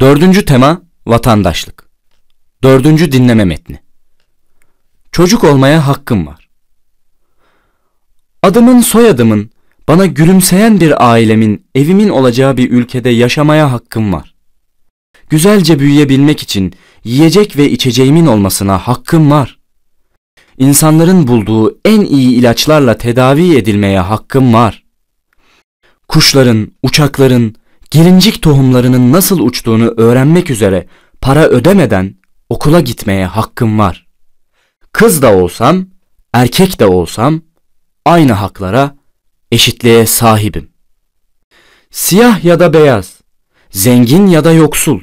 Dördüncü tema vatandaşlık. Dördüncü dinleme metni. Çocuk olmaya hakkım var. Adımın soyadımın, bana gülümseyen bir ailemin, evimin olacağı bir ülkede yaşamaya hakkım var. Güzelce büyüyebilmek için yiyecek ve içeceğimin olmasına hakkım var. İnsanların bulduğu en iyi ilaçlarla tedavi edilmeye hakkım var. Kuşların, uçakların, Girincik tohumlarının nasıl uçtuğunu öğrenmek üzere para ödemeden okula gitmeye hakkım var. Kız da olsam, erkek de olsam aynı haklara, eşitliğe sahibim. Siyah ya da beyaz, zengin ya da yoksul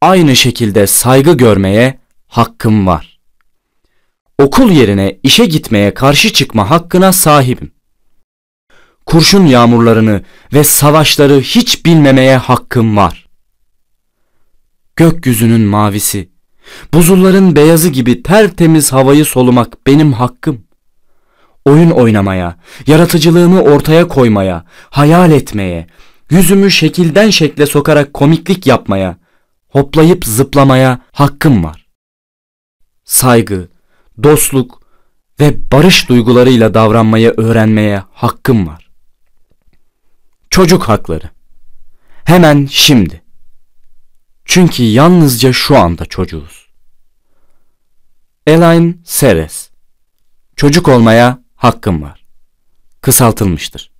aynı şekilde saygı görmeye hakkım var. Okul yerine işe gitmeye karşı çıkma hakkına sahibim kurşun yağmurlarını ve savaşları hiç bilmemeye hakkım var. Gökyüzünün mavisi, buzulların beyazı gibi tertemiz havayı solumak benim hakkım. Oyun oynamaya, yaratıcılığımı ortaya koymaya, hayal etmeye, yüzümü şekilden şekle sokarak komiklik yapmaya, hoplayıp zıplamaya hakkım var. Saygı, dostluk ve barış duygularıyla davranmayı öğrenmeye hakkım var. Çocuk hakları. Hemen şimdi. Çünkü yalnızca şu anda çocuğuz. Elaine Seres. Çocuk olmaya hakkım var. Kısaltılmıştır.